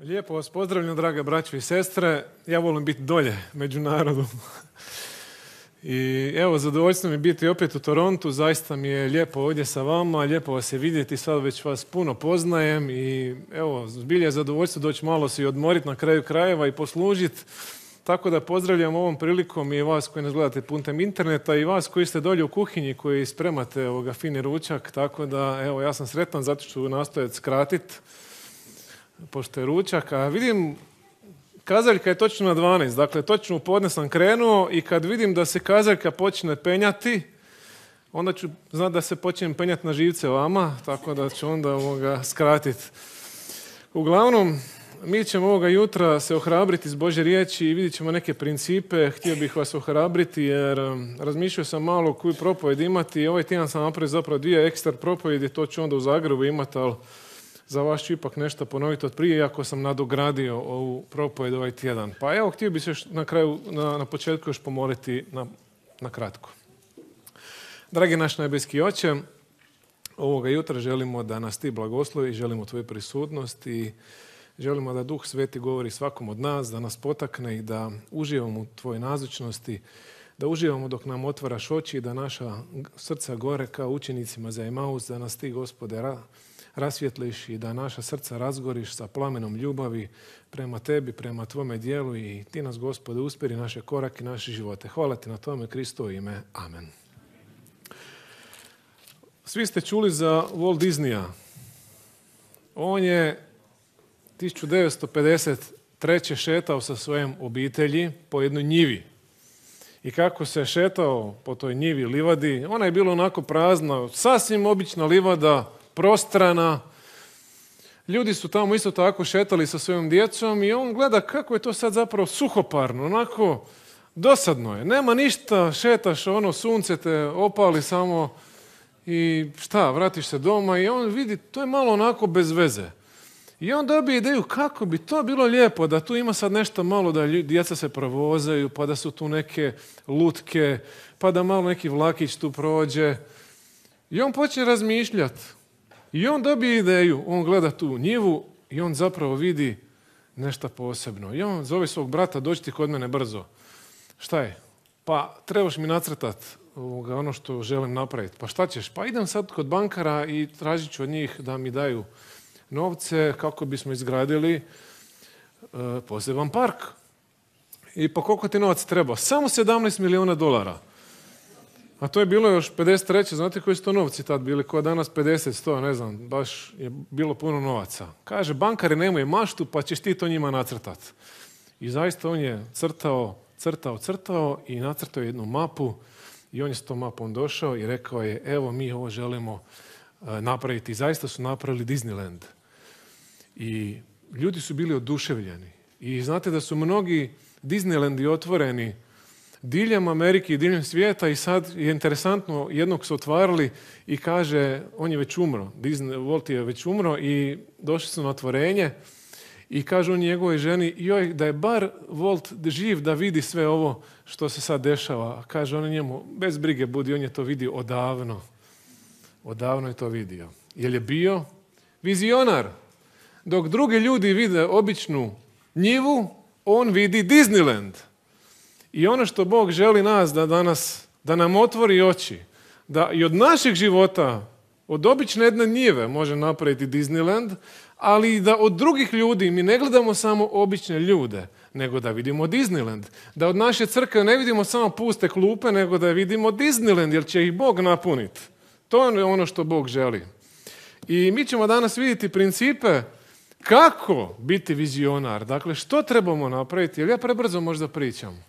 Lijepo vas pozdravljam, drage braće i sestre. Ja volim biti dolje, među narodom. I evo, zadovoljstvo mi biti opet u Torontu. Zaista mi je lijepo ovdje sa vama, lijepo vas je vidjeti. Sad već vas puno poznajem i evo, zbilje je zadovoljstvo doći malo se i odmoriti na kraju krajeva i poslužiti. Tako da pozdravljam ovom prilikom i vas koji nas gledate putem interneta i vas koji ste dolje u kuhinji koji spremate ovoga fini ručak. Tako da, evo, ja sam sretan zato što ću nastojati skratiti pošto je ručak, a vidim kazaljka je točno na 12, dakle točno u podne sam krenuo i kad vidim da se kazaljka počne penjati, onda ću znati da se počnem penjati na živce vama, tako da ću onda ovoga skratiti. Uglavnom, mi ćemo ovoga jutra se ohrabriti iz Bože riječi i vidjet ćemo neke principe. Htio bih vas ohrabriti jer um, razmišljao sam malo koju propoved imati. Ovaj tjedan sam napravio zapravo dvije ekstra propovede. to ću onda u Zagrebu imati, ali za vas ću ipak nešto ponoviti od prije, iako sam nadogradio ovu propoved ovaj tjedan. Pa evo, htio bih se još na, kraju, na, na početku još pomoliti na, na kratko. Dragi naš najbeski oče, ovoga jutra želimo da nas ti blagoslovi, želimo tvoju prisutnost i želimo da Duh Sveti govori svakom od nas, da nas potakne i da uživamo u tvojoj nazočnosti, da uživamo dok nam otvaraš oči i da naša srca gore kao učenicima za Emaus, da nas ti gospode rasvjetliš i da naša srca razgoriš sa plamenom ljubavi prema tebi, prema tvome dijelu i ti nas, gospode, uspjeri naše korake, naše živote. Hvala ti na tome, Kristo ime. Amen. Svi ste čuli za Walt Disneya. On je 1953. šetao sa svojom obitelji po jednoj njivi. I kako se šetao po toj njivi livadi, ona je bila onako prazna, sasvim obična livada, prostrana. Ljudi su tamo isto tako šetali sa svojom djecom i on gleda kako je to sad zapravo suhoparno, onako dosadno je. Nema ništa, šetaš, ono sunce te opali samo i šta, vratiš se doma i on vidi, to je malo onako bez veze. I on dobije ideju kako bi to bilo lijepo, da tu ima sad nešto malo da djeca se provozaju, pa da su tu neke lutke, pa da malo neki vlakić tu prođe. I on počne razmišljati i on dobije ideju, on gleda tu njivu i on zapravo vidi nešto posebno. I on zove svog brata, dođi ti kod mene brzo. Šta je? Pa trebaš mi nacrtat ono što želim napraviti. Pa šta ćeš? Pa idem sad kod bankara i tražit ću od njih da mi daju novce kako bismo izgradili e, poseban park. I pa koliko ti novac treba? Samo 17 milijuna dolara. A to je bilo još 53. Znate koji su to novci tad bili? Koja danas 50, 100, ne znam, baš je bilo puno novaca. Kaže, bankari nemaju maštu, pa ćeš ti to njima nacrtat. I zaista on je crtao, crtao, crtao i nacrtao jednu mapu. I on je s tom mapom došao i rekao je, evo mi ovo želimo e, napraviti. I zaista su napravili Disneyland. I ljudi su bili oduševljeni. I znate da su mnogi Disneylandi otvoreni diljem Amerike i diljem svijeta i sad je interesantno, jednog su otvarali i kaže, on je već umro, Disney, Walt je već umro i došli su na otvorenje i kaže on njegovoj ženi, joj, da je bar Volt živ da vidi sve ovo što se sad dešava. Kaže on njemu, bez brige budi, on je to vidio odavno. Odavno je to vidio. Jel je bio vizionar. Dok drugi ljudi vide običnu njivu, on vidi Disneyland. I ono što Bog želi nas da danas, da nam otvori oči, da i od našeg života, od obične jedne njive može napraviti Disneyland, ali i da od drugih ljudi mi ne gledamo samo obične ljude, nego da vidimo Disneyland. Da od naše crkve ne vidimo samo puste klupe, nego da vidimo Disneyland, jer će ih Bog napuniti. To je ono što Bog želi. I mi ćemo danas vidjeti principe kako biti vizionar. Dakle, što trebamo napraviti, jer ja prebrzo možda pričam.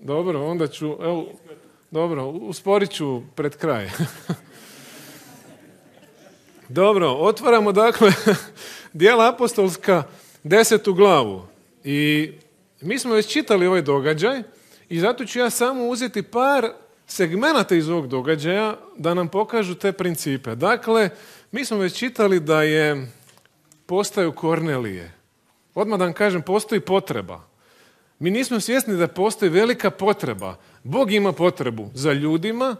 Dobro, onda ću... Evo, dobro, usporit ću pred kraj. dobro, otvaramo dakle dijela apostolska desetu glavu. I mi smo već čitali ovaj događaj i zato ću ja samo uzeti par segmenata iz ovog događaja da nam pokažu te principe. Dakle, mi smo već čitali da je postaju Kornelije. Odmah da vam kažem, postoji potreba. Mi nismo svjesni da postoji velika potreba. Bog ima potrebu za ljudima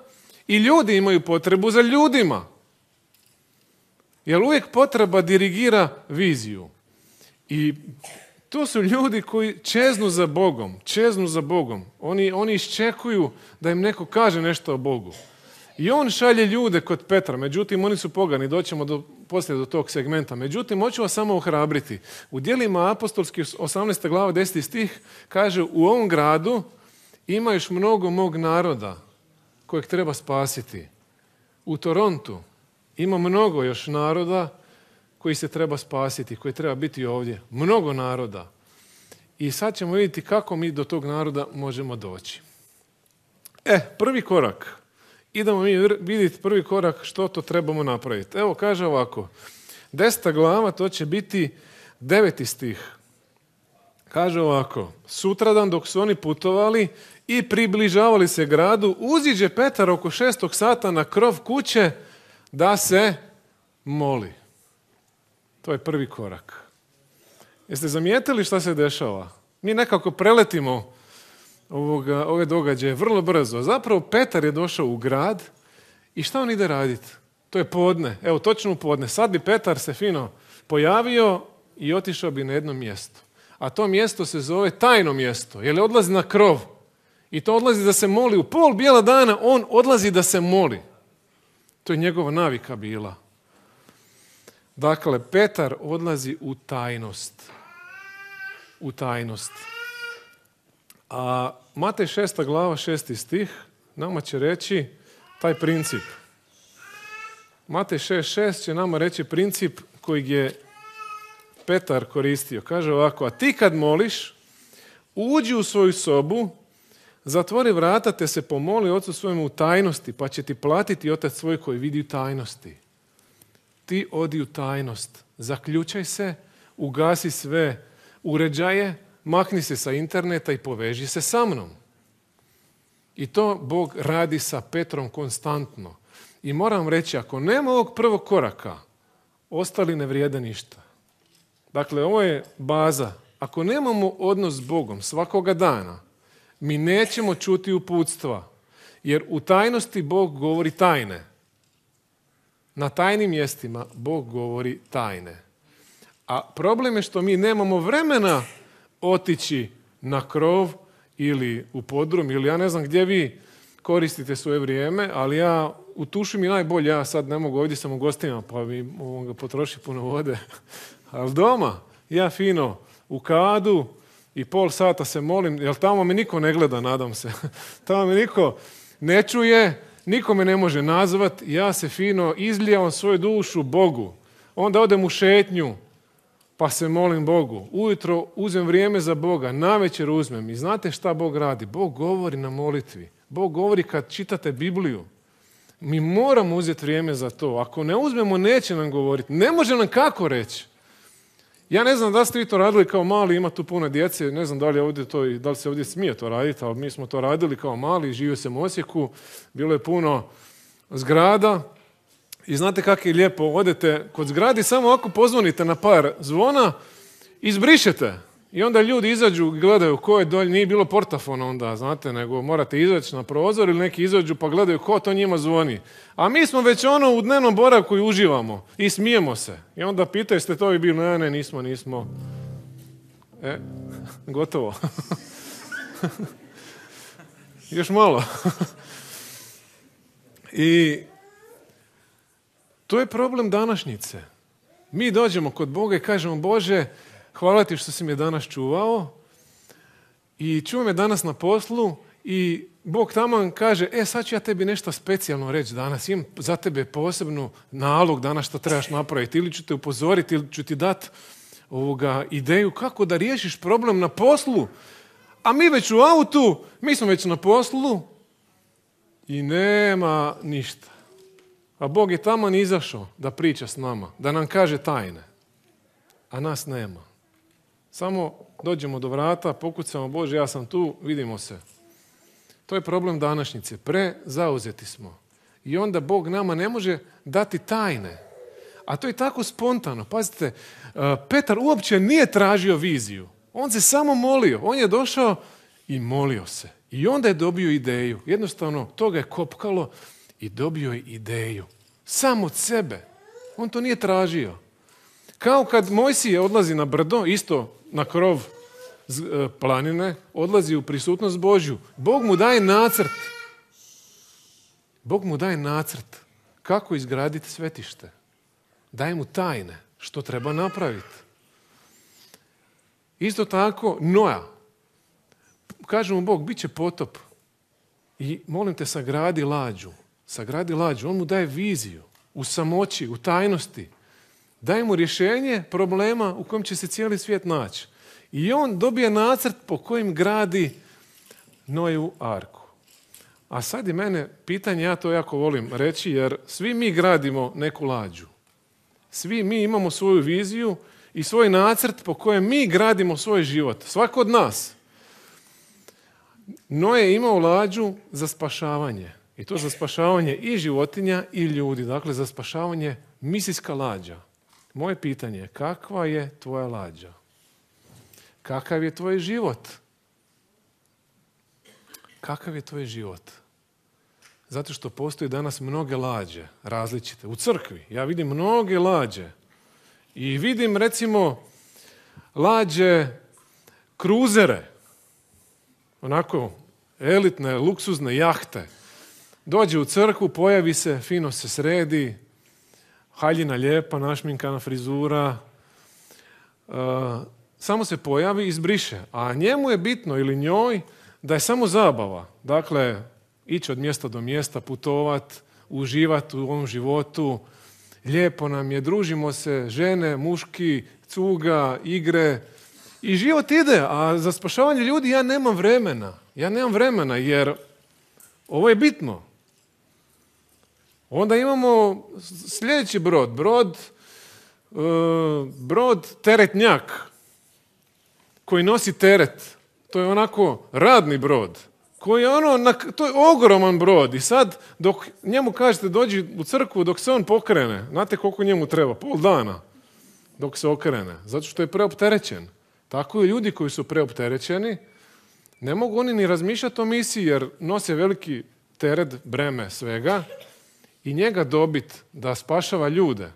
i ljudi imaju potrebu za ljudima. Jer uvijek potreba dirigira viziju. I tu su ljudi koji čeznu za Bogom, čeznu za Bogom. Oni, oni iščekuju da im neko kaže nešto o Bogu. I on šalje ljude kod Petra, međutim oni su pogani, doćemo do, poslije do tog segmenta. Međutim, hoću vas samo ohrabriti. U dijelima apostolskih 18. glava 10. stih kaže u ovom gradu ima još mnogo mog naroda kojeg treba spasiti. U Torontu ima mnogo još naroda koji se treba spasiti, koji treba biti ovdje. Mnogo naroda. I sad ćemo vidjeti kako mi do tog naroda možemo doći. E, prvi korak idemo mi vidjeti prvi korak što to trebamo napraviti. Evo kaže ovako, deseta glava to će biti deveti stih. Kaže ovako, sutradan dok su oni putovali i približavali se gradu, uziđe Petar oko šestog sata na krov kuće da se moli. To je prvi korak. Jeste zamijetili šta se dešava? Mi nekako preletimo ove događaje vrlo brzo. Zapravo Petar je došao u grad i šta on ide raditi? To je podne, evo točno u podne. Sad bi Petar se fino pojavio i otišao bi na jedno mjesto. A to mjesto se zove tajno mjesto, jer odlazi na krov. I to odlazi da se moli. U pol bijela dana on odlazi da se moli. To je njegova navika bila. Dakle, Petar odlazi u tajnost. U tajnost. A Matej šesta glava, šesti stih, nama će reći taj princip. Matej šest će nama reći princip koji je Petar koristio. Kaže ovako, a ti kad moliš, uđi u svoju sobu, zatvori vrata te se pomoli ocu svojemu u tajnosti, pa će ti platiti otac svoj koji vidi u tajnosti. Ti odi u tajnost, zaključaj se, ugasi sve uređaje, makni se sa interneta i poveži se sa mnom. I to Bog radi sa Petrom konstantno. I moram reći, ako nema ovog prvog koraka, ostali ne vrijede ništa. Dakle, ovo je baza. Ako nemamo odnos s Bogom svakoga dana, mi nećemo čuti uputstva. Jer u tajnosti Bog govori tajne. Na tajnim mjestima Bog govori tajne. A problem je što mi nemamo vremena otići na krov ili u podrum ili ja ne znam gdje vi koristite svoje vrijeme, ali ja u tušu mi najbolje, ja sad ne mogu, ovdje sam u gostima pa mi mogu potroši puno vode, ali doma ja fino u kadu i pol sata se molim, jer tamo me niko ne gleda, nadam se. tamo me niko ne čuje, niko me ne može nazvat, ja se fino izlijavam svoju dušu Bogu. Onda odem u šetnju, pa se molim Bogu. Ujutro uzmem vrijeme za Boga, navečer uzmem. I znate šta Bog radi? Bog govori na molitvi. Bog govori kad čitate Bibliju. Mi moramo uzeti vrijeme za to. Ako ne uzmemo, neće nam govoriti. Ne može nam kako reći. Ja ne znam da ste vi to radili kao mali, ima tu puno djece, ne znam da li, ovdje to, da li se ovdje smije to raditi, ali mi smo to radili kao mali, živio sam u Osijeku, bilo je puno zgrada i znate kako je lijepo, odete kod zgradi, samo ako pozvonite na par zvona, izbrišete. I onda ljudi izađu, gledaju ko je dolje, nije bilo portafona onda, znate, nego morate izaći na prozor ili neki izađu pa gledaju ko to njima zvoni. A mi smo već ono u dnevnom boravku i uživamo i smijemo se. I onda pitaju ste to i bilo, ne, ne, nismo, nismo. E, gotovo. Još malo. I to je problem današnjice. Mi dođemo kod Boga i kažemo Bože, hvala ti što si me danas čuvao i čuo me danas na poslu i Bog tamo kaže, e sad ću ja tebi nešto specijalno reći danas, imam za tebe posebnu nalog danas što trebaš napraviti ili ću te upozoriti ili ću ti dati ovoga ideju kako da riješiš problem na poslu. A mi već u autu, mi smo već na poslu i nema ništa. A Bog je tamo izašao da priča s nama, da nam kaže tajne. A nas nema. Samo dođemo do vrata, pokucamo, Bože, ja sam tu, vidimo se. To je problem današnjice. Pre zauzeti smo. I onda Bog nama ne može dati tajne. A to je tako spontano. Pazite, e, Petar uopće nije tražio viziju. On se samo molio. On je došao i molio se. I onda je dobio ideju. Jednostavno, to ga je kopkalo i dobio je ideju. Sam od sebe. On to nije tražio. Kao kad Mojsije odlazi na brdo, isto na krov e, planine, odlazi u prisutnost Božju. Bog mu daje nacrt. Bog mu daje nacrt kako izgraditi svetište. Daje mu tajne što treba napraviti. Isto tako Noja. Kaže mu Bog, bit će potop. I molim te sagradi lađu sagradi lađu, on mu daje viziju u samoći, u tajnosti. Daje mu rješenje problema u kojem će se cijeli svijet naći. I on dobije nacrt po kojim gradi Noju arku. A sad je mene pitanje, ja to jako volim reći, jer svi mi gradimo neku lađu. Svi mi imamo svoju viziju i svoj nacrt po kojem mi gradimo svoj život. Svako od nas. Noje imao lađu za spašavanje. I to za spašavanje i životinja i ljudi. Dakle, za spašavanje misijska lađa. Moje pitanje je kakva je tvoja lađa? Kakav je tvoj život? Kakav je tvoj život? Zato što postoji danas mnoge lađe različite. U crkvi ja vidim mnoge lađe. I vidim recimo lađe kruzere. Onako elitne, luksuzne jahte Dođe u crkvu, pojavi se, fino se sredi, haljina lijepa, našminkana frizura. E, samo se pojavi i izbriše. A njemu je bitno ili njoj da je samo zabava. Dakle, ići od mjesta do mjesta, putovat, uživati u ovom životu. Lijepo nam je, družimo se, žene, muški, cuga, igre. I život ide, a za spašavanje ljudi ja nemam vremena. Ja nemam vremena jer ovo je bitno. Onda imamo sljedeći brod, brod, e, brod teretnjak koji nosi teret. To je onako radni brod koji je ono, to je ogroman brod i sad dok njemu kažete dođi u crkvu, dok se on pokrene, znate koliko njemu treba? Pol dana dok se okrene, zato što je preopterećen. Tako i ljudi koji su preopterećeni, ne mogu oni ni razmišljati o misiji jer nose veliki teret, breme svega i njega dobit da spašava ljude,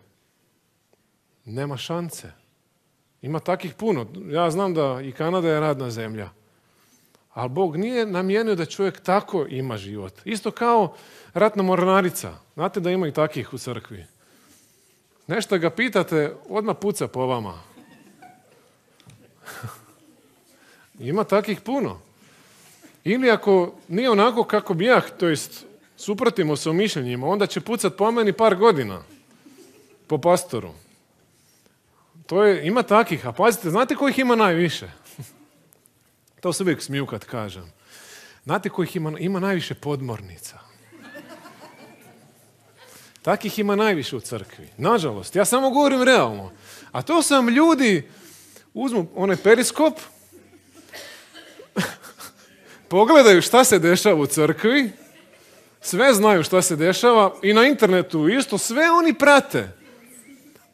nema šanse. Ima takih puno. Ja znam da i Kanada je radna zemlja. Ali Bog nije namijenio da čovjek tako ima život. Isto kao ratna mornarica. Znate da ima i takih u crkvi. Nešto ga pitate, odmah puca po vama. ima takih puno. Ili ako nije onako kako bi ja, to jest suprotimo se u mišljenjima, onda će pucat po meni par godina. Po pastoru. To je, ima takih, a pazite, znate kojih ima najviše? to se uvijek smiju kad kažem. Znate kojih ima, ima najviše podmornica. Takih ima najviše u crkvi. Nažalost, ja samo govorim realno. A to sam ljudi, uzmu onaj periskop, pogledaju šta se dešava u crkvi, sve znaju što se dešava i na internetu isto, sve oni prate.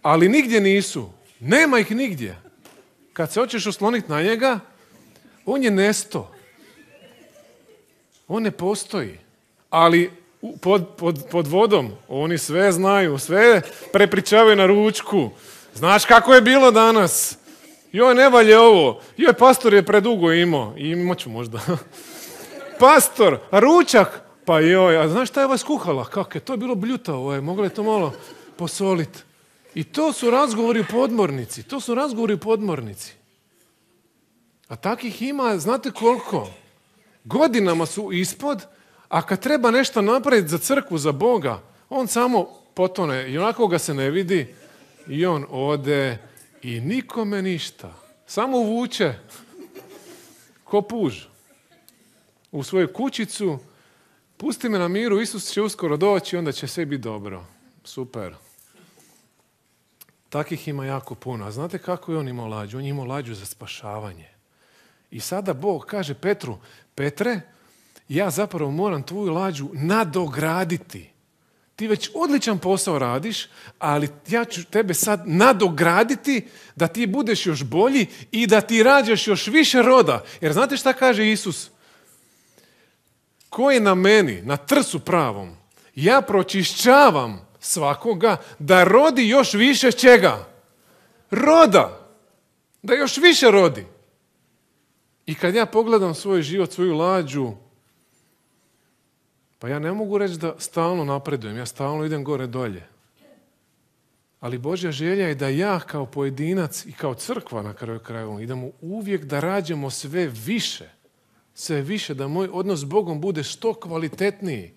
Ali nigdje nisu. Nema ih nigdje. Kad se hoćeš osloniti na njega, on je nesto. On ne postoji. Ali pod, pod, pod vodom oni sve znaju, sve prepričavaju na ručku. Znaš kako je bilo danas? Joj, ne valje ovo. Joj, pastor je predugo imao. I imat ću možda. pastor, ručak, pa joj, a znaš šta je vas kuhala? Kako je, to je bilo bljutavo, je, mogla je to malo posoliti. I to su razgovori u podmornici, to su razgovori u podmornici. A takih ima, znate koliko? Godinama su ispod, a kad treba nešto napraviti za crkvu, za Boga, on samo potone i onako ga se ne vidi i on ode i nikome ništa. Samo vuče ko puž u svoju kućicu Pusti me na miru, Isus će uskoro doći i onda će sve biti dobro. Super. Takih ima jako puno. A znate kako je on imao lađu? On je imao lađu za spašavanje. I sada Bog kaže Petru, Petre, ja zapravo moram tvoju lađu nadograditi. Ti već odličan posao radiš, ali ja ću tebe sad nadograditi da ti budeš još bolji i da ti rađaš još više roda. Jer znate šta kaže Isus? koji je na meni, na trsu pravom, ja pročišćavam svakoga da rodi još više čega? Roda! Da još više rodi. I kad ja pogledam svoj život, svoju lađu, pa ja ne mogu reći da stalno napredujem, ja stalno idem gore dolje. Ali Božja želja je da ja kao pojedinac i kao crkva na kraju krajeva idemo uvijek da rađemo sve više sve više da moj odnos s Bogom bude što kvalitetniji,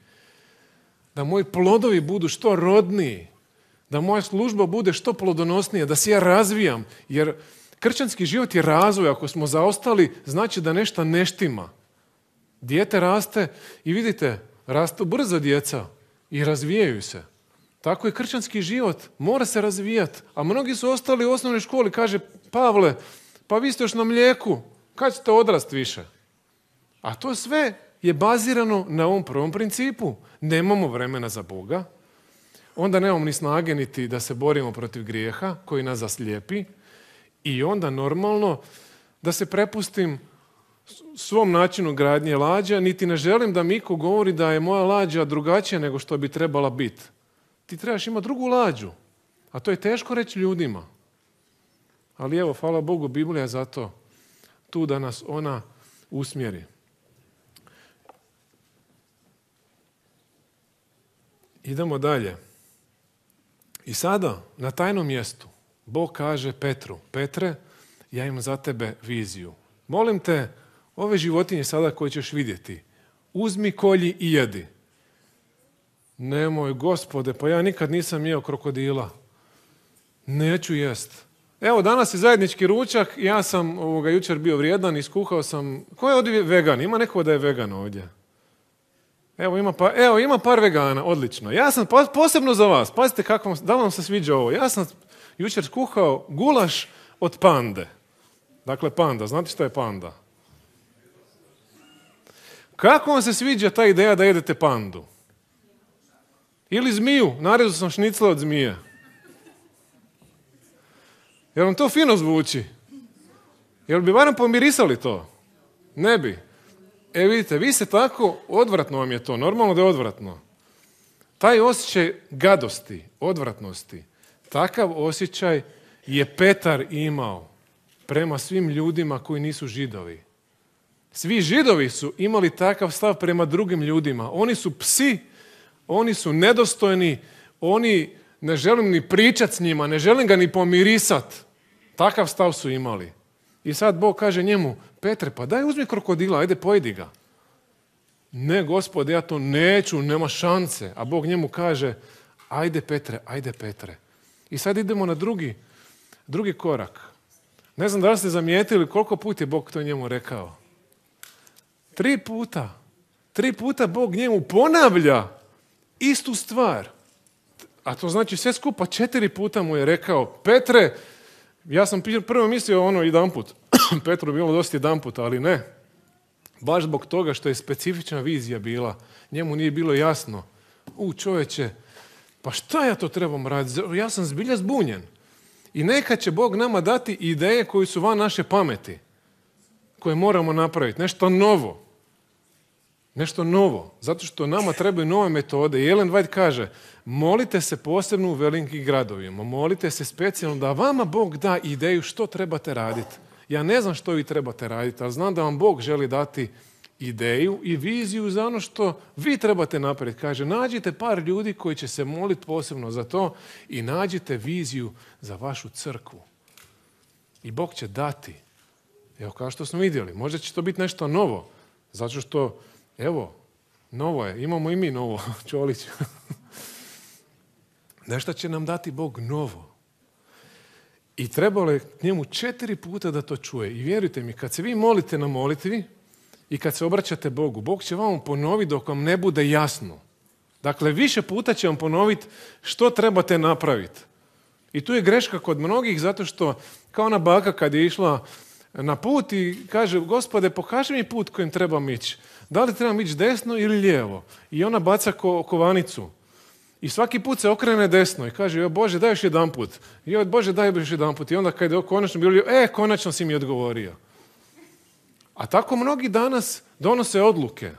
da moji plodovi budu što rodniji, da moja služba bude što plodonosnija, da se ja razvijam, jer kršćanski život je razvoj, ako smo zaostali, znači da nešto neštima. Dijete raste i vidite, rastu brzo djeca i razvijaju se. Tako je kršćanski život, mora se razvijati. A mnogi su ostali u osnovnoj školi, kaže Pavle, pa vi ste još na mlijeku, kad ćete odrast više? A to sve je bazirano na ovom prvom principu. Nemamo vremena za Boga, onda nemamo ni snage niti da se borimo protiv grijeha koji nas zaslijepi i onda normalno da se prepustim svom načinu gradnje lađa, niti ne želim da mi govori da je moja lađa drugačija nego što bi trebala biti. Ti trebaš imati drugu lađu, a to je teško reći ljudima. Ali evo, hvala Bogu, Biblija zato tu da nas ona usmjeri. Idemo dalje. I sada, na tajnom mjestu, Bog kaže Petru, Petre, ja imam za tebe viziju. Molim te, ove životinje sada koje ćeš vidjeti, uzmi kolji i jedi. Nemoj, gospode, pa ja nikad nisam jeo krokodila. Neću jest. Evo, danas je zajednički ručak, ja sam jučer bio vrijedan, iskuhao sam... Ko je ovdje vegan? Ima neko da je vegan ovdje? Evo ima, par, evo ima par vegana, odlično. Ja sam, pa, posebno za vas, pazite kako vam, da vam se sviđa ovo. Ja sam jučer skuhao gulaš od pande. Dakle, panda, znate što je panda? Kako vam se sviđa ta ideja da jedete pandu? Ili zmiju, Narezu sam šnicle od zmije. Jel vam to fino zvuči? Jel bi barem pomirisali to? Ne bi. E vidite, vi se tako, odvratno vam je to, normalno da je odvratno. Taj osjećaj gadosti, odvratnosti, takav osjećaj je Petar imao prema svim ljudima koji nisu židovi. Svi židovi su imali takav stav prema drugim ljudima. Oni su psi, oni su nedostojni, oni ne želim ni pričat s njima, ne želim ga ni pomirisat. Takav stav su imali. I sad Bog kaže njemu, Petre, pa daj uzmi krokodila, ajde pojedi ga. Ne, gospode, ja to neću, nema šanse. A Bog njemu kaže, ajde Petre, ajde Petre. I sad idemo na drugi, drugi korak. Ne znam da li ste zamijetili koliko put je Bog to njemu rekao. Tri puta. Tri puta Bog njemu ponavlja istu stvar. A to znači sve skupa četiri puta mu je rekao Petre, ja sam prvo mislio ono jedan put. Petru bilo dosta jedan ali ne. Baš zbog toga što je specifična vizija bila. Njemu nije bilo jasno. U čovječe, pa šta ja to trebam raditi? Ja sam zbilja zbunjen. I neka će Bog nama dati ideje koje su van naše pameti. Koje moramo napraviti. Nešto novo. Nešto novo. Zato što nama trebaju nove metode. I Ellen White kaže, molite se posebno u velikim gradovima. Molite se specijalno da vama Bog da ideju što trebate raditi. Ja ne znam što vi trebate raditi, ali znam da vam Bog želi dati ideju i viziju za ono što vi trebate napraviti. Kaže, nađite par ljudi koji će se moliti posebno za to i nađite viziju za vašu crkvu. I Bog će dati. Evo, kao što smo vidjeli, možda će to biti nešto novo. Zato što Evo, novo je. Imamo i mi novo, Čolić. Nešto će nam dati Bog novo. I trebalo je njemu četiri puta da to čuje. I vjerujte mi, kad se vi molite na molitvi i kad se obraćate Bogu, Bog će vam ponoviti dok vam ne bude jasno. Dakle, više puta će vam ponoviti što trebate napraviti. I tu je greška kod mnogih zato što kao ona baka kad je išla na put i kaže, gospode, pokaži mi put kojim trebam ići. Da li trebam ići desno ili lijevo? I ona baca kovanicu. I svaki put se okrene desno i kaže, joj Bože, daj još jedan put. Joj Bože, daj još jedan put. I onda kad je konačno bilo, e, konačno si mi odgovorio. A tako mnogi danas donose odluke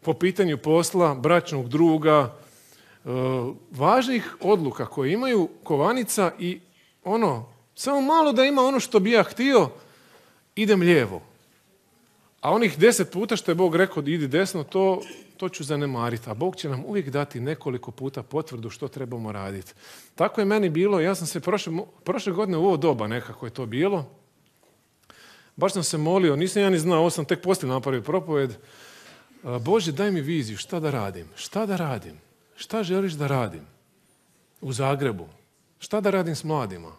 po pitanju posla, bračnog druga, e, važnih odluka koje imaju kovanica i ono, samo malo da ima ono što bi ja htio, idem lijevo. A onih deset puta što je Bog rekao da idi desno, to, to ću zanemariti. A Bog će nam uvijek dati nekoliko puta potvrdu što trebamo raditi. Tako je meni bilo, ja sam se prošle, prošle godine u ovo doba nekako je to bilo. Baš sam se molio, nisam ja ni znao, ovo sam tek poslije napravio propoved. E, Bože, daj mi viziju, šta da radim? Šta da radim? Šta želiš da radim? U Zagrebu. Šta da radim s mladima?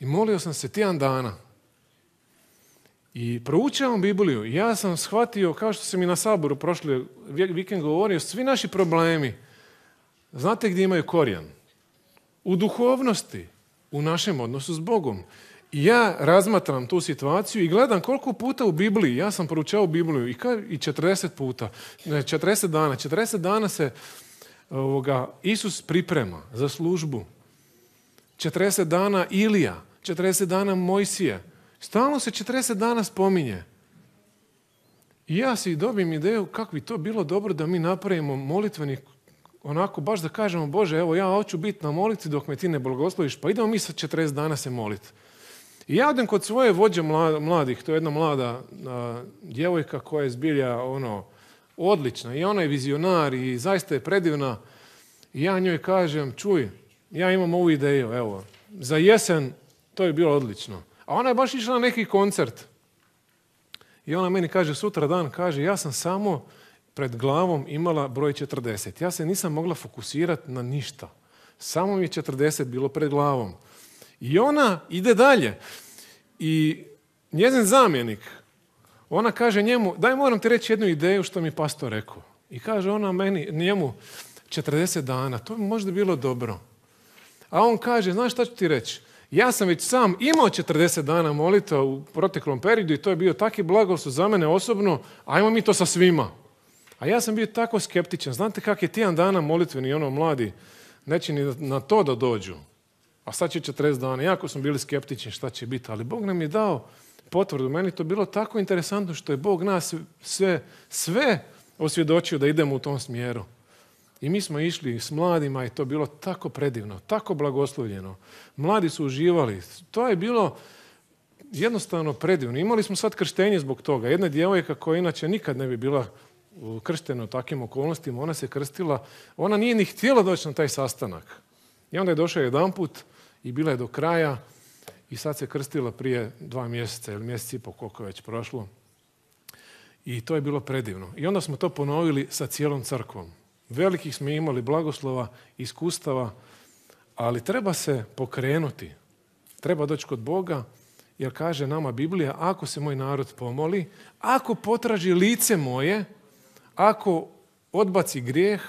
I molio sam se tijan dana, i proučavam Bibliju ja sam shvatio, kao što sam i na saboru prošli vikend govorio, svi naši problemi, znate gdje imaju korijen? U duhovnosti, u našem odnosu s Bogom. ja razmatram tu situaciju i gledam koliko puta u Bibliji, ja sam proučavao Bibliju i 40 puta, ne, 40 dana, 40 dana se ovoga, Isus priprema za službu. 40 dana Ilija, 40 dana Mojsije, Stalno se 40 dana spominje. I ja si dobijem ideju kako bi to bilo dobro da mi napravimo molitveni onako baš da kažemo Bože, evo ja hoću biti na molitvi dok me ti ne blagosloviš, pa idemo mi sa 40 dana se moliti. I ja odem kod svoje vođe mladih, to je jedna mlada djevojka koja je zbilja ono, odlična i ona je vizionar i zaista je predivna. I ja njoj kažem, čuj, ja imam ovu ideju, evo, za jesen to je bilo odlično. A ona je baš išla na neki koncert. I ona meni kaže, sutra dan, kaže, ja sam samo pred glavom imala broj 40. Ja se nisam mogla fokusirati na ništa. Samo mi je 40 bilo pred glavom. I ona ide dalje. I njezin zamjenik, ona kaže njemu, daj moram ti reći jednu ideju što mi pastor rekao. I kaže ona meni, njemu, 40 dana, to bi možda bilo dobro. A on kaže, znaš šta ću ti reći? Ja sam već sam imao 40 dana molitva u proteklom periodu i to je bio taki blagoslov za mene osobno, ajmo mi to sa svima. A ja sam bio tako skeptičan. Znate kak je tijan dana molitveni ono mladi, neće ni na to da dođu. A sad će 40 dana. Jako smo bili skeptični šta će biti, ali Bog nam je dao potvrdu. Meni to bilo tako interesantno što je Bog nas sve, sve osvjedočio da idemo u tom smjeru. I mi smo išli s mladima i to bilo tako predivno, tako blagoslovljeno. Mladi su uživali. To je bilo jednostavno predivno. Imali smo sad krštenje zbog toga. Jedna djevojka koja inače nikad ne bi bila krštena u takvim okolnostima, ona se krstila, ona nije ni htjela doći na taj sastanak. I onda je došao jedan put i bila je do kraja i sad se krstila prije dva mjeseca ili mjesec i po koliko je već prošlo. I to je bilo predivno. I onda smo to ponovili sa cijelom crkvom. Velikih smo imali blagoslova, iskustava, ali treba se pokrenuti. Treba doći kod Boga, jer kaže nama Biblija, ako se moj narod pomoli, ako potraži lice moje, ako odbaci grijeh,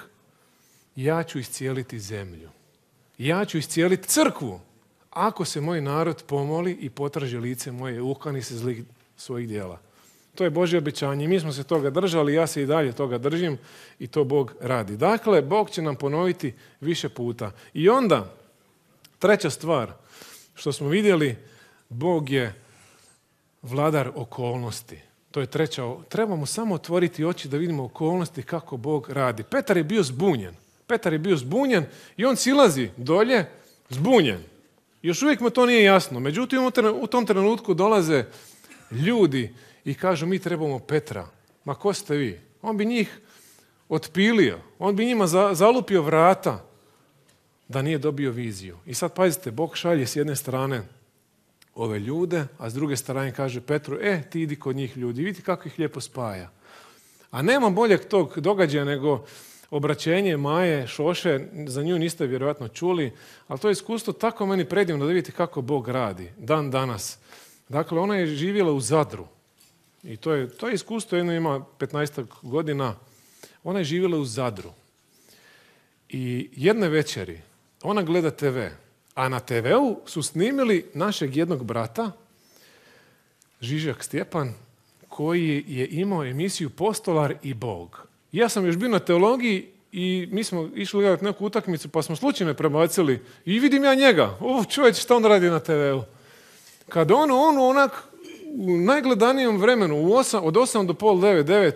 ja ću iscijeliti zemlju. Ja ću iscijeliti crkvu. Ako se moj narod pomoli i potraži lice moje, uklani se zlih svojih dijela. To je Božje obećanje. Mi smo se toga držali, ja se i dalje toga držim i to Bog radi. Dakle, Bog će nam ponoviti više puta. I onda, treća stvar što smo vidjeli, Bog je vladar okolnosti. To je treća. Trebamo samo otvoriti oči da vidimo okolnosti kako Bog radi. Petar je bio zbunjen. Petar je bio zbunjen i on silazi dolje zbunjen. Još uvijek mu to nije jasno. Međutim, u tom trenutku dolaze ljudi i kažu mi trebamo Petra. Ma ko ste vi? On bi njih otpilio, on bi njima zalupio vrata da nije dobio viziju. I sad pazite, Bog šalje s jedne strane ove ljude, a s druge strane kaže Petru, e, ti idi kod njih ljudi, vidi kako ih lijepo spaja. A nema boljeg tog događaja nego obraćenje Maje Šoše, za nju niste vjerojatno čuli, ali to je iskustvo tako meni predivno da vidite kako Bog radi dan danas. Dakle, ona je živjela u Zadru. I to je, to je iskustvo, jedno ima 15 godina. Ona je živjela u Zadru. I jedne večeri ona gleda TV, a na TV-u su snimili našeg jednog brata, Žižak Stjepan, koji je imao emisiju Postolar i Bog. Ja sam još bio na teologiji i mi smo išli gledati neku utakmicu, pa smo slučajno prebacili i vidim ja njega. O, čovječ, šta on radi na TV-u? Kad on, on onak u najgledanijem vremenu, u osa od 8 do pol 9, 9,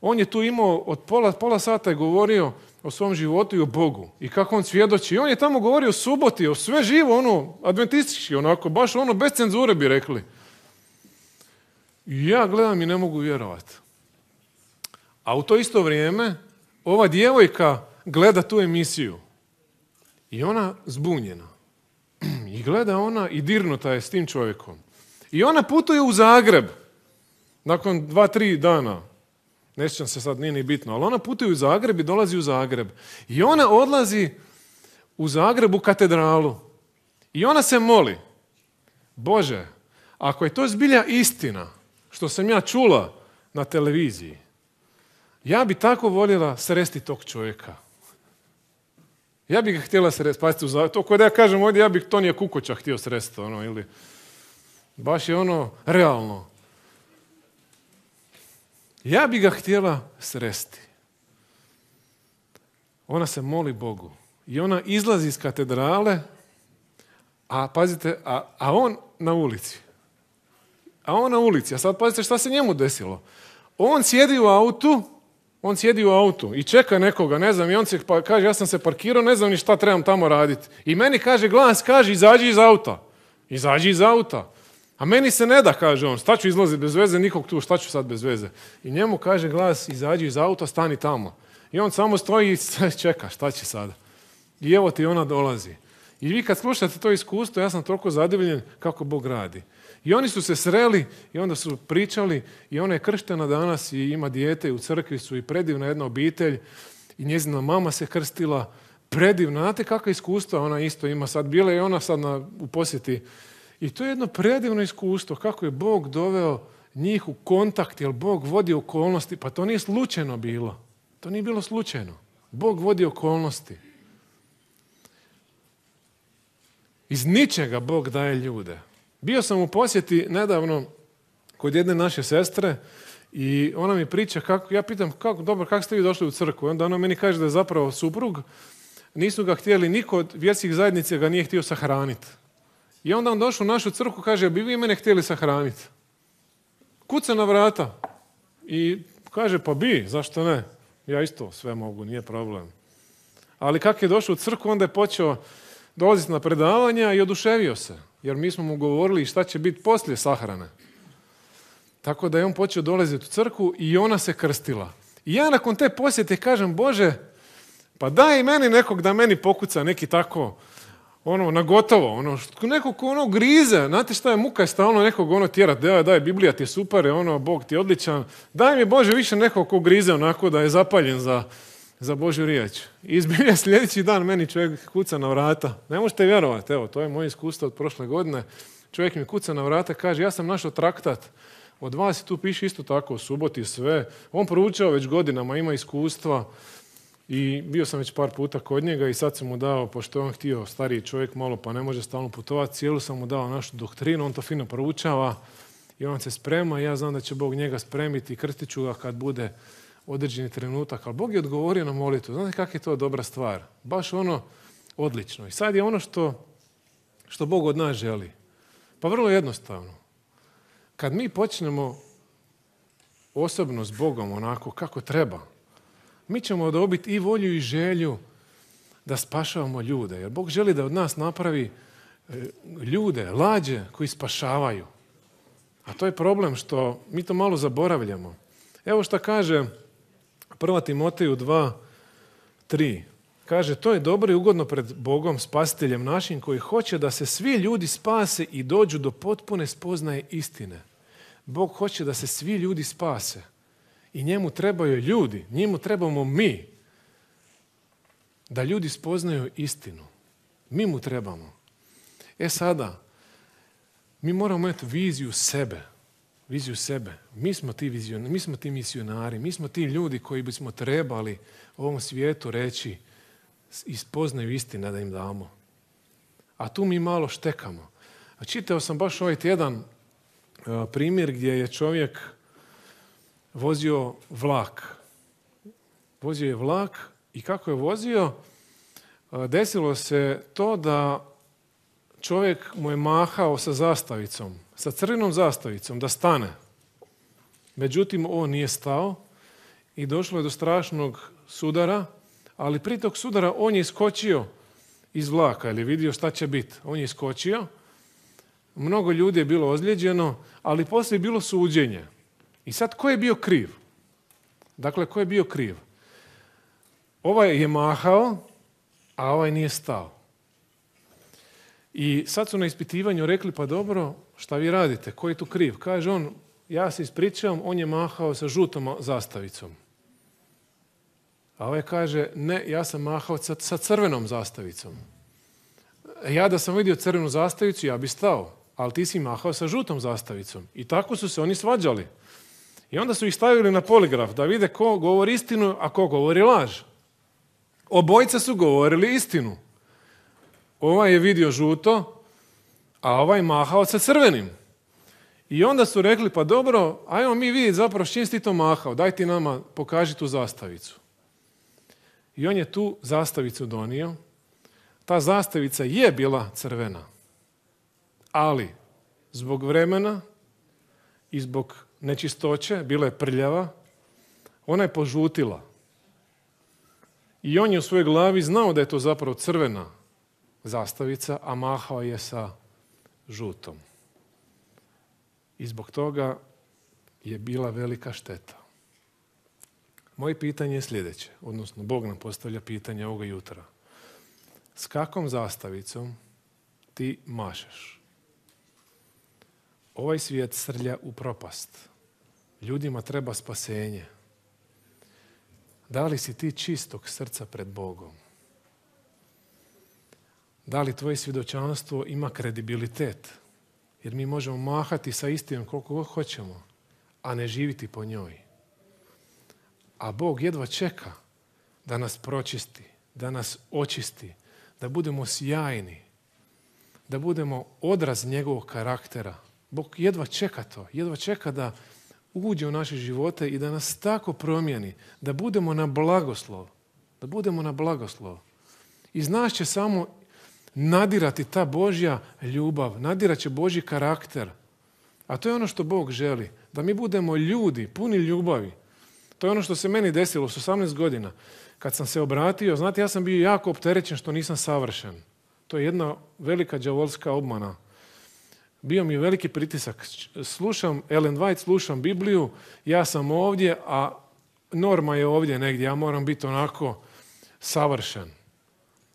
on je tu imao od pola, pola sata je govorio o svom životu i o Bogu i kako on svjedoči. I on je tamo govorio o suboti, o sve živo, ono, adventistički, onako, baš ono, bez cenzure bi rekli. ja gledam i ne mogu vjerovati. A u to isto vrijeme ova djevojka gleda tu emisiju i ona zbunjena. I gleda ona i dirnuta je s tim čovjekom. I ona putuje u Zagreb nakon dva, tri dana. Ne se sad, nije ni bitno, ali ona putuje u Zagreb i dolazi u Zagreb. I ona odlazi u Zagreb u katedralu. I ona se moli, Bože, ako je to zbilja istina, što sam ja čula na televiziji, ja bi tako voljela sresti tog čovjeka. Ja bih ga htjela sresti, pazite, to kod ja kažem ovdje, ja bih Tonija Kukoća htio sresti, ono, ili Baš je ono realno. Ja bi ga htjela sresti. Ona se moli Bogu. I ona izlazi iz katedrale, a pazite, a, a on na ulici. A on na ulici. A sad pazite šta se njemu desilo. On sjedi u autu, on sjedi u autu i čeka nekoga, ne znam, i on se pa, kaže, ja sam se parkirao, ne znam ni šta trebam tamo raditi. I meni kaže glas, kaže, izađi iz auta. Izađi iz auta. A meni se ne da, kaže on, šta ću izlaziti bez veze, nikog tu, šta ću sad bez veze. I njemu kaže glas, izađi iz auta, stani tamo. I on samo stoji i čeka, šta će sada. I evo ti ona dolazi. I vi kad slušate to iskustvo, ja sam toliko zadivljen kako Bog radi. I oni su se sreli i onda su pričali i ona je krštena danas i ima dijete u crkvi su i predivna jedna obitelj i njezina mama se krstila. Predivna, znate kakva iskustva ona isto ima sad. Bila je ona sad u posjeti i to je jedno predivno iskustvo kako je Bog doveo njih u kontakt, jer Bog vodi okolnosti. Pa to nije slučajno bilo. To nije bilo slučajno. Bog vodi okolnosti. Iz ničega Bog daje ljude. Bio sam u posjeti nedavno kod jedne naše sestre i ona mi priča, kako, ja pitam, kako, dobro, kako ste vi došli u crkvu? I onda ona meni kaže da je zapravo suprug, nisu ga htjeli niko od vjerskih zajednice ga nije htio sahraniti. I onda on došao u našu crku, kaže, bi vi mene htjeli sahraniti? Kuca na vrata. I kaže, pa bi, zašto ne? Ja isto sve mogu, nije problem. Ali kak je došao u crku, onda je počeo dolaziti na predavanja i oduševio se. Jer mi smo mu govorili šta će biti poslije sahrane. Tako da je on počeo dolaziti u crku i ona se krstila. I ja nakon te posjete kažem, Bože, pa daj meni nekog da meni pokuca neki tako ono, na gotovo, ono, nekog ko ono grize, znate šta je muka je stalno nekog ono tjerat, daj, daj, Biblija ti je super, ono, Bog ti je odličan, daj mi Bože više nekog ko grize onako da je zapaljen za, za Božju riječ. I izbilja sljedeći dan meni čovjek kuca na vrata, ne možete vjerovati, evo, to je moje iskustvo od prošle godine, čovjek mi kuca na vrata, kaže, ja sam našao traktat, od vas tu piše isto tako, suboti sve, on proučava već godinama, ima iskustva, i bio sam već par puta kod njega i sad sam mu dao, pošto je on htio, stariji čovjek malo pa ne može stalno putovati, cijelu sam mu dao našu doktrinu, on to fino proučava i on se sprema i ja znam da će Bog njega spremiti i krstit ću ga kad bude određeni trenutak. Ali Bog je odgovorio na molitu. Znate kak je to dobra stvar? Baš ono odlično. I sad je ono što, što Bog od nas želi. Pa vrlo jednostavno. Kad mi počnemo osobno s Bogom onako kako treba, mi ćemo dobiti i volju i želju da spašavamo ljude. Jer Bog želi da od nas napravi e, ljude, lađe koji spašavaju. A to je problem što mi to malo zaboravljamo. Evo što kaže 1. Timoteju 2.3. Kaže, to je dobro i ugodno pred Bogom, spasiteljem našim, koji hoće da se svi ljudi spase i dođu do potpune spoznaje istine. Bog hoće da se svi ljudi spase. I njemu trebaju ljudi, njemu trebamo mi. Da ljudi spoznaju istinu. Mi mu trebamo. E sada, mi moramo imati viziju sebe. Viziju sebe. Mi smo ti, vizion, mi smo ti misionari, mi smo ti ljudi koji bismo trebali ovom svijetu reći i spoznaju istinu da im damo. A tu mi malo štekamo. A čitao sam baš ovaj tjedan e, primjer gdje je čovjek vozio vlak. Vozio je vlak i kako je vozio, e, desilo se to da čovjek mu je mahao sa zastavicom, sa crvenom zastavicom, da stane. Međutim, on nije stao i došlo je do strašnog sudara, ali prije tog sudara on je iskočio iz vlaka, ili vidio šta će biti. On je iskočio, mnogo ljudi je bilo ozlijeđeno, ali poslije je bilo suđenje. I sad, ko je bio kriv? Dakle, ko je bio kriv? Ovaj je mahao, a ovaj nije stao. I sad su na ispitivanju rekli, pa dobro, šta vi radite, ko je tu kriv? Kaže on, ja se ispričavam, on je mahao sa žutom zastavicom. A ovaj kaže, ne, ja sam mahao sa, sa crvenom zastavicom. Ja da sam vidio crvenu zastavicu, ja bi stao, ali ti si mahao sa žutom zastavicom. I tako su se oni svađali. I onda su ih stavili na poligraf da vide ko govori istinu, a ko govori laž. Obojica su govorili istinu. Ovaj je vidio žuto, a ovaj mahao sa crvenim. I onda su rekli, pa dobro, ajmo mi vidjeti zapravo s čim si ti to mahao. Daj ti nama, pokaži tu zastavicu. I on je tu zastavicu donio. Ta zastavica je bila crvena. Ali, zbog vremena i zbog nečistoće, bila je prljava, ona je požutila. I on je u svojoj glavi znao da je to zapravo crvena zastavica, a mahao je sa žutom. I zbog toga je bila velika šteta. Moje pitanje je sljedeće, odnosno Bog nam postavlja pitanje ovoga jutra. S kakvom zastavicom ti mašeš? Ovaj svijet srlja u propast. Ljudima treba spasenje. Da li si ti čistog srca pred Bogom? Da li tvoje svjedočanstvo ima kredibilitet? Jer mi možemo mahati sa istinom koliko god hoćemo, a ne živiti po njoj. A Bog jedva čeka da nas pročisti, da nas očisti, da budemo sjajni, da budemo odraz njegovog karaktera. Bog jedva čeka to, jedva čeka da uđe u naše živote i da nas tako promijeni, da budemo na blagoslov, da budemo na blagoslov. I znaš će samo nadirati ta Božja ljubav, nadirat će Božji karakter. A to je ono što Bog želi, da mi budemo ljudi, puni ljubavi. To je ono što se meni desilo s 18 godina. Kad sam se obratio, znate, ja sam bio jako opterećen što nisam savršen. To je jedna velika džavolska obmana bio mi je veliki pritisak. Slušam, Ellen White, slušam Bibliju, ja sam ovdje, a norma je ovdje negdje, ja moram biti onako savršen.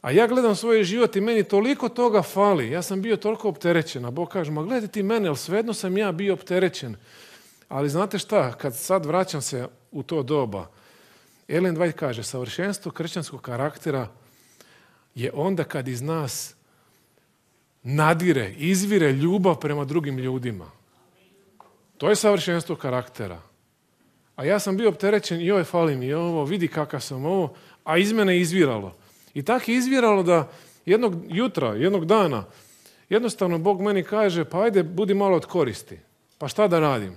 A ja gledam svoj život i meni toliko toga fali. Ja sam bio toliko opterećen. A Bog kaže, ma gledaj ti mene, ali svejedno sam ja bio opterećen. Ali znate šta, kad sad vraćam se u to doba, Ellen White kaže, savršenstvo kršćanskog karaktera je onda kad iz nas nadire, izvire ljubav prema drugim ljudima. To je savršenstvo karaktera. A ja sam bio opterećen, joj, fali mi ovo, vidi kakav sam ovo, a iz mene izviralo. I tako je izviralo da jednog jutra, jednog dana, jednostavno Bog meni kaže, pa ajde, budi malo od koristi. Pa šta da radim?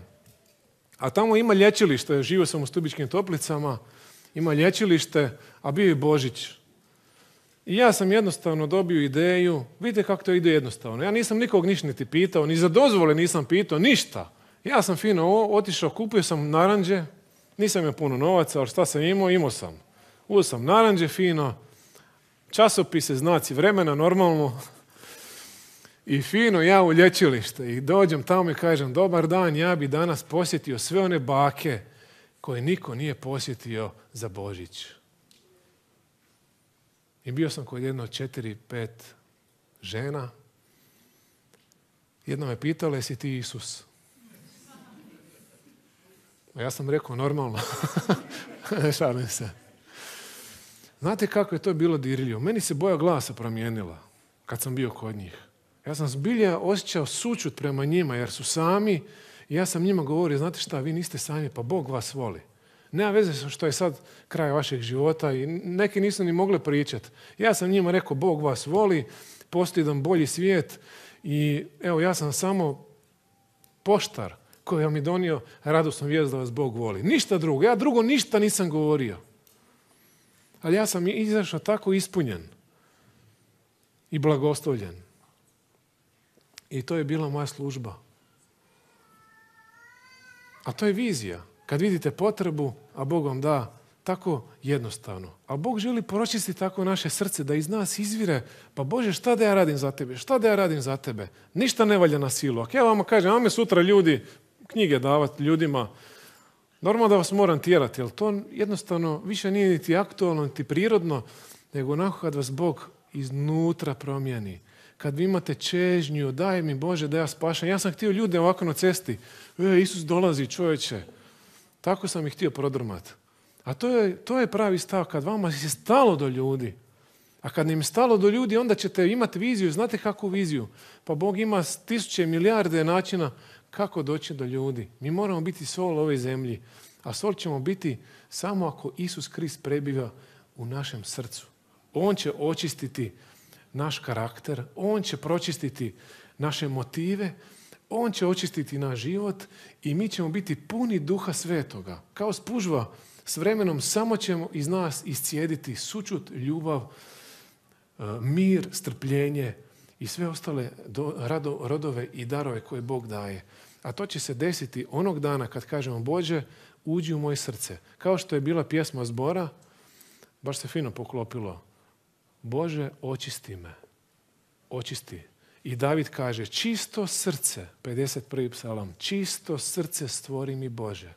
A tamo ima lječilište, živio sam u Stubičkim toplicama, ima lječilište, a bio je Božić. I ja sam jednostavno dobio ideju, vidite kako to ide jednostavno. Ja nisam nikog ništa niti pitao, ni za dozvole nisam pitao, ništa. Ja sam fino otišao, kupio sam naranđe, nisam imao puno novaca, ali šta sam imao, imao sam. Uzeo sam naranđe fino, časopise, znaci vremena, normalno. I fino ja u lječilište i dođem tamo i kažem dobar dan, ja bi danas posjetio sve one bake koje niko nije posjetio za Božić. I bio sam kod jedno četiri, pet žena. Jedna me pitala, jesi ti Isus? A ja sam rekao, normalno. Šalim se. Znate kako je to bilo dirljivo? Meni se boja glasa promijenila kad sam bio kod njih. Ja sam zbilja osjećao sučut prema njima jer su sami i ja sam njima govorio, znate šta, vi niste sami, pa Bog vas voli. Nema veze što je sad kraj vašeg života i neki nisu ni mogli pričati. Ja sam njima rekao, Bog vas voli, postoji jedan bolji svijet i evo ja sam samo poštar koji vam je donio radosnu vijest da vas Bog voli. Ništa drugo. Ja drugo ništa nisam govorio. Ali ja sam izašao tako ispunjen i blagostavljen I to je bila moja služba. A to je vizija. Kad vidite potrebu, a Bog vam da tako jednostavno. A Bog želi pročistiti tako naše srce da iz nas izvire, pa Bože šta da ja radim za tebe, šta da ja radim za tebe. Ništa ne valja na silu. Ako ja vam kažem, je sutra ljudi knjige davati ljudima, normalno da vas moram tjerati, jer to jednostavno više nije niti aktualno, niti prirodno, nego onako kad vas Bog iznutra promijeni. Kad vi imate čežnju, daj mi Bože da ja spašam. Ja sam htio ljude ovako na cesti. E, Isus dolazi čovječe. Tako sam ih htio prodrmat. A to je, to je pravi stav, kad vama je stalo do ljudi. A kad im je stalo do ljudi, onda ćete imati viziju. Znate kakvu viziju? Pa Bog ima tisuće milijarde načina kako doći do ljudi. Mi moramo biti sol ove zemlji. A sol ćemo biti samo ako Isus Krist prebiva u našem srcu. On će očistiti naš karakter, on će pročistiti naše motive, on će očistiti naš život i mi ćemo biti puni duha svetoga. Kao spužva s vremenom samo ćemo iz nas iscijediti sučut, ljubav, e, mir, strpljenje i sve ostale rodove i darove koje Bog daje. A to će se desiti onog dana kad kažemo Bože, uđi u moje srce. Kao što je bila pjesma zbora, baš se fino poklopilo. Bože, očisti me. Očisti i David kaže, čisto srce, 51. psalam, čisto srce stvori mi Bože.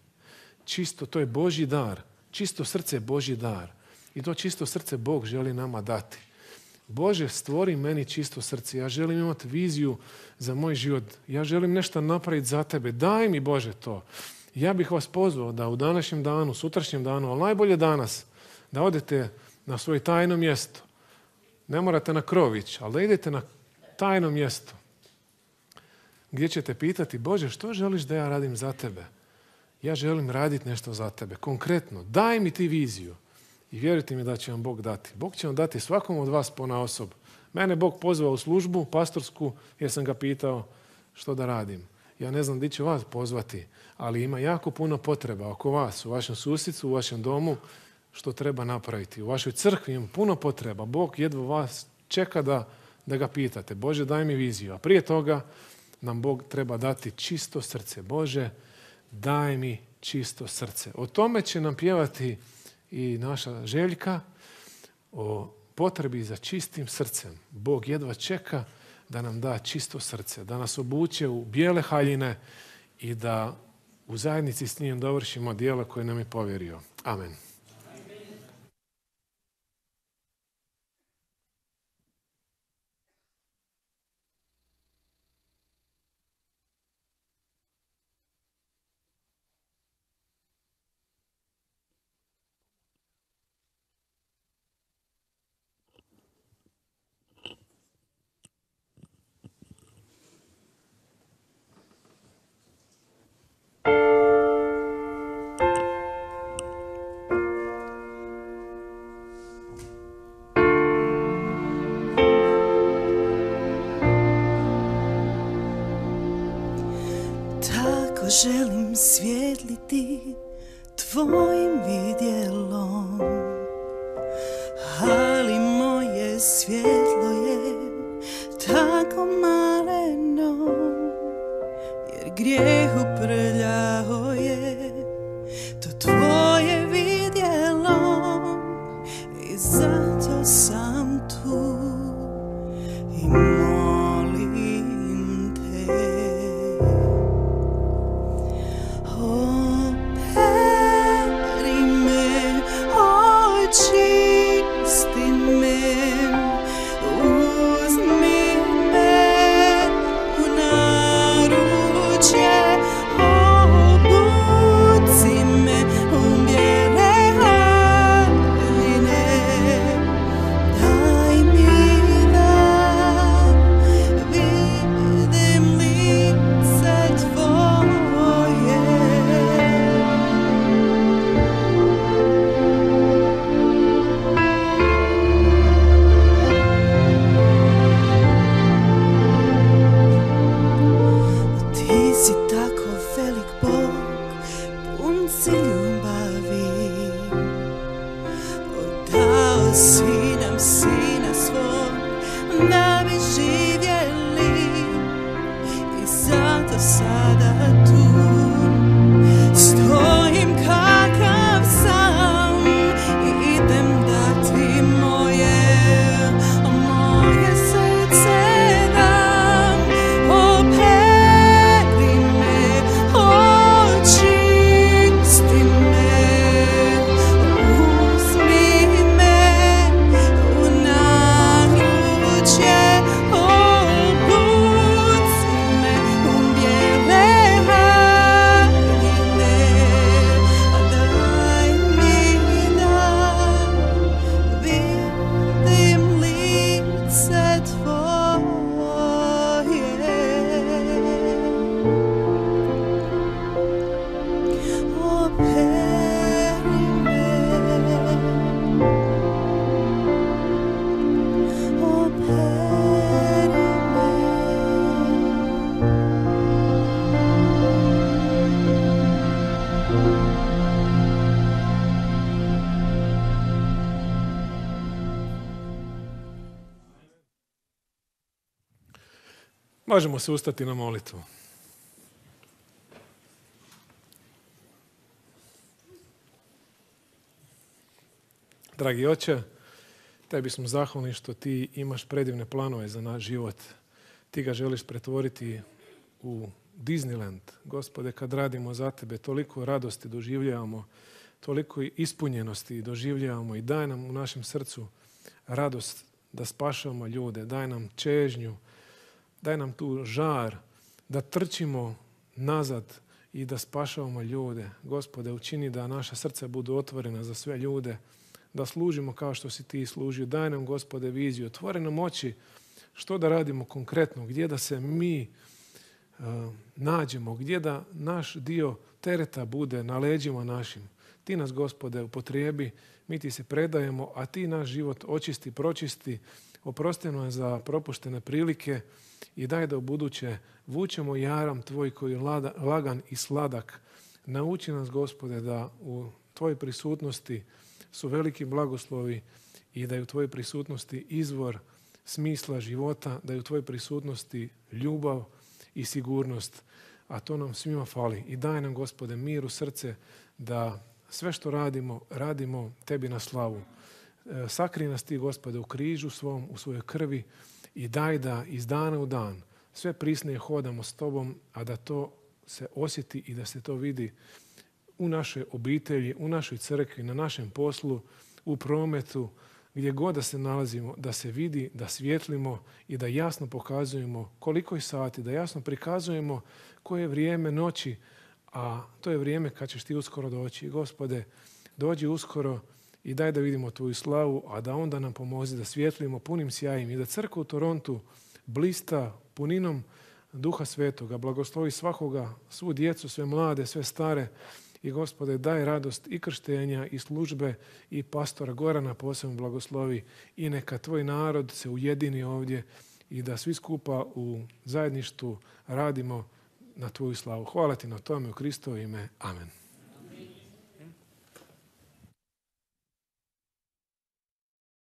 Čisto, to je Boži dar. Čisto srce je Boži dar. I to čisto srce Bog želi nama dati. Bože, stvori meni čisto srce. Ja želim imati viziju za moj život. Ja želim nešto napraviti za tebe. Daj mi, Bože, to. Ja bih vas pozvao da u današnjem danu, sutrašnjem danu, ali najbolje danas, da odete na svoje tajno mjesto. Ne morate na krović, ali da idete na tajno mjesto gdje ćete pitati Bože što želiš da ja radim za tebe? Ja želim raditi nešto za tebe, konkretno. Daj mi ti viziju i vjerujte mi da će vam Bog dati. Bog će vam dati svakom od vas pona osob. Mene Bog pozvao u službu, pastorsku, jer sam ga pitao što da radim. Ja ne znam gdje će vas pozvati, ali ima jako puno potreba oko vas, u vašem susicu, u vašem domu, što treba napraviti. U vašoj crkvi ima puno potreba. Bog jedva vas čeka da da ga pitate, Bože daj mi viziju, a prije toga nam Bog treba dati čisto srce. Bože, daj mi čisto srce. O tome će nam pjevati i naša željka o potrebi za čistim srcem. Bog jedva čeka da nam da čisto srce, da nas obuče u bijele haljine i da u zajednici s njim dovršimo dijelo koje nam je povjerio. Amen. Možemo se ustati na molitvu. Dragi oče, tebi smo zahvalni što ti imaš predivne planove za naš život. Ti ga želiš pretvoriti u Disneyland. Gospode, kad radimo za tebe, toliko radosti doživljavamo, toliko ispunjenosti doživljavamo i daj nam u našem srcu radost da spašavamo ljude, daj nam čežnju, Daj nam tu žar da trčimo nazad i da spašavamo ljude. Gospode, učini da naša srca budu otvorena za sve ljude, da služimo kao što si ti služio. Daj nam, Gospode, viziju, otvore nam oči što da radimo konkretno, gdje da se mi eh, nađemo, gdje da naš dio tereta bude na leđima našim. Ti nas, Gospode, upotrijebi, mi ti se predajemo, a ti naš život očisti, pročisti, Oprosteno nam za propuštene prilike, i daj da u buduće vučemo jaram tvoj koji je lagan i sladak. Nauči nas, gospode, da u tvojoj prisutnosti su veliki blagoslovi i da je u tvojoj prisutnosti izvor smisla života, da je u tvojoj prisutnosti ljubav i sigurnost. A to nam svima fali. I daj nam, gospode, mir u srce da sve što radimo, radimo tebi na slavu. E, sakri nas ti, gospode, u križu svom, u svojoj krvi, i daj da iz dana u dan sve prisne hodamo s tobom, a da to se osjeti i da se to vidi u našoj obitelji, u našoj crkvi, na našem poslu, u prometu, gdje god da se nalazimo, da se vidi, da svjetlimo i da jasno pokazujemo koliko je sati, da jasno prikazujemo koje je vrijeme noći, a to je vrijeme kad ćeš ti uskoro doći. Gospode, dođi uskoro i daj da vidimo tvoju slavu, a da onda nam pomozi da svjetlimo punim sjajim i da crkva u Torontu blista puninom Duha Svetoga, blagoslovi svakoga, svu djecu, sve mlade, sve stare i gospode daj radost i krštenja i službe i pastora Gorana posebno blagoslovi i neka tvoj narod se ujedini ovdje i da svi skupa u zajedništvu radimo na tvoju slavu. Hvala ti na tome u Kristovo ime. Amen.